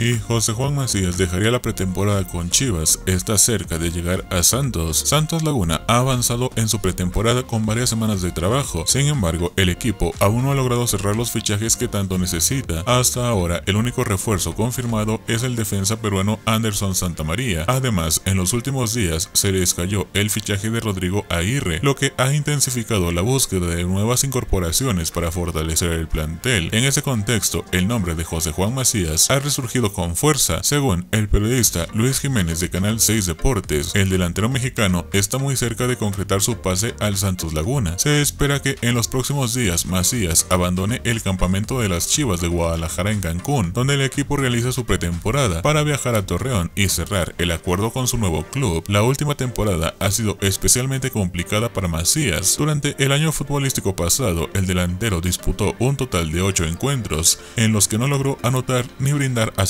Y José Juan Macías dejaría la pretemporada con Chivas, está cerca de llegar a Santos. Santos Laguna ha avanzado en su pretemporada con varias semanas de trabajo, sin embargo el equipo aún no ha logrado cerrar los fichajes que tanto necesita. Hasta ahora el único refuerzo confirmado es el defensa peruano Anderson Santamaría. Además, en los últimos días se les cayó el fichaje de Rodrigo Aguirre, lo que ha intensificado la búsqueda de nuevas incorporaciones para fortalecer el plantel. En ese contexto, el nombre de José Juan Macías ha resurgido con fuerza. Según el periodista Luis Jiménez de Canal 6 Deportes, el delantero mexicano está muy cerca de concretar su pase al Santos Laguna. Se espera que en los próximos días Macías abandone el campamento de las Chivas de Guadalajara en Cancún, donde el equipo realiza su pretemporada para viajar a Torreón y cerrar el acuerdo con su nuevo club. La última temporada ha sido especialmente complicada para Macías. Durante el año futbolístico pasado, el delantero disputó un total de 8 encuentros en los que no logró anotar ni brindar a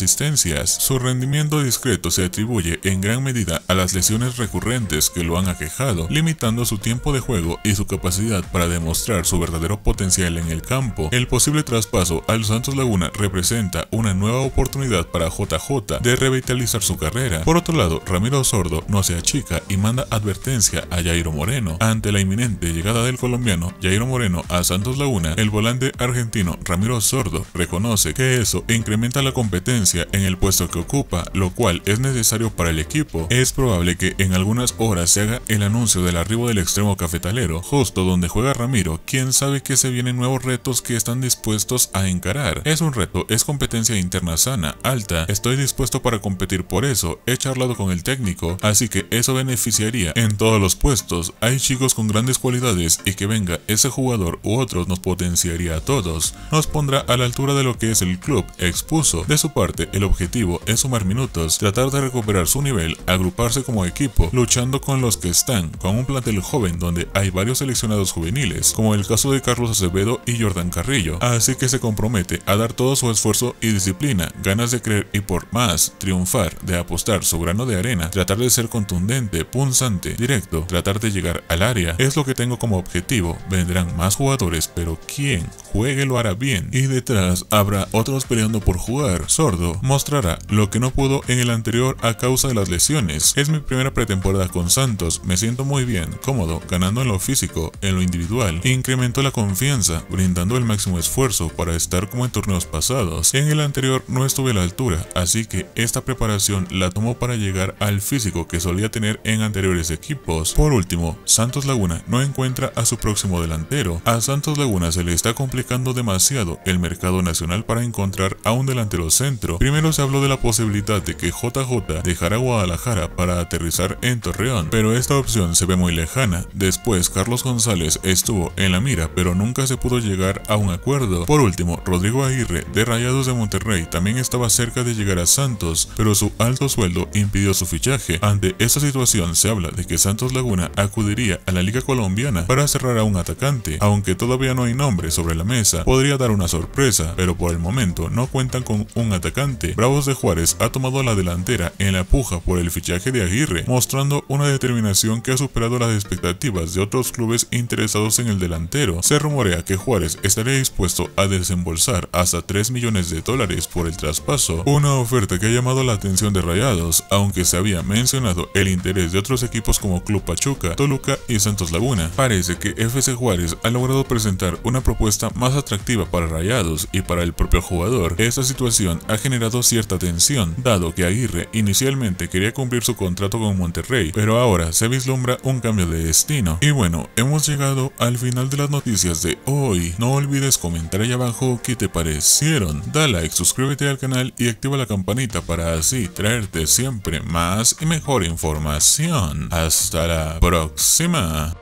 su rendimiento discreto se atribuye en gran medida a las lesiones recurrentes que lo han aquejado, limitando su tiempo de juego y su capacidad para demostrar su verdadero potencial en el campo. El posible traspaso al Santos Laguna representa una nueva oportunidad para JJ de revitalizar su carrera. Por otro lado, Ramiro Sordo no se achica y manda advertencia a Jairo Moreno. Ante la inminente llegada del colombiano Jairo Moreno a Santos Laguna, el volante argentino Ramiro Sordo reconoce que eso incrementa la competencia en el puesto que ocupa, lo cual es necesario para el equipo, es probable que en algunas horas se haga el anuncio del arribo del extremo cafetalero, justo donde juega Ramiro, quien sabe que se vienen nuevos retos que están dispuestos a encarar. Es un reto, es competencia interna sana, alta, estoy dispuesto para competir por eso, he charlado con el técnico, así que eso beneficiaría en todos los puestos, hay chicos con grandes cualidades y que venga ese jugador u otros nos potenciaría a todos, nos pondrá a la altura de lo que es el club, expuso. De su parte, el objetivo es sumar minutos, tratar de recuperar su nivel, agruparse como equipo, luchando con los que están, con un plantel joven donde hay varios seleccionados juveniles, como el caso de Carlos Acevedo y Jordan Carrillo, así que se compromete a dar todo su esfuerzo y disciplina, ganas de creer y por más, triunfar, de apostar su grano de arena, tratar de ser contundente, punzante, directo, tratar de llegar al área, es lo que tengo como objetivo, vendrán más jugadores, pero quien juegue lo hará bien, y detrás habrá otros peleando por jugar, sordo, mostrará lo que no pudo en el anterior a causa de las lesiones. Es mi primera pretemporada con Santos, me siento muy bien, cómodo, ganando en lo físico, en lo individual, incrementó la confianza, brindando el máximo esfuerzo para estar como en torneos pasados. En el anterior no estuve a la altura, así que esta preparación la tomó para llegar al físico que solía tener en anteriores equipos. Por último, Santos Laguna no encuentra a su próximo delantero. A Santos Laguna se le está complicando demasiado el mercado nacional para encontrar a un delantero centro, Primero se habló de la posibilidad de que JJ dejara Guadalajara para aterrizar en Torreón, pero esta opción se ve muy lejana. Después, Carlos González estuvo en la mira, pero nunca se pudo llegar a un acuerdo. Por último, Rodrigo Aguirre, de Rayados de Monterrey, también estaba cerca de llegar a Santos, pero su alto sueldo impidió su fichaje. Ante esta situación se habla de que Santos Laguna acudiría a la Liga Colombiana para cerrar a un atacante, aunque todavía no hay nombre sobre la mesa, podría dar una sorpresa, pero por el momento no cuentan con un atacante Bravos de Juárez ha tomado la delantera en la puja por el fichaje de Aguirre, mostrando una determinación que ha superado las expectativas de otros clubes interesados en el delantero. Se rumorea que Juárez estaría dispuesto a desembolsar hasta 3 millones de dólares por el traspaso, una oferta que ha llamado la atención de Rayados, aunque se había mencionado el interés de otros equipos como Club Pachuca, Toluca y Santos Laguna. Parece que FC Juárez ha logrado presentar una propuesta más atractiva para Rayados y para el propio jugador. Esta situación ha generado cierta atención dado que Aguirre inicialmente quería cumplir su contrato con Monterrey, pero ahora se vislumbra un cambio de destino. Y bueno, hemos llegado al final de las noticias de hoy. No olvides comentar ahí abajo qué te parecieron. Da like, suscríbete al canal y activa la campanita para así traerte siempre más y mejor información. Hasta la próxima.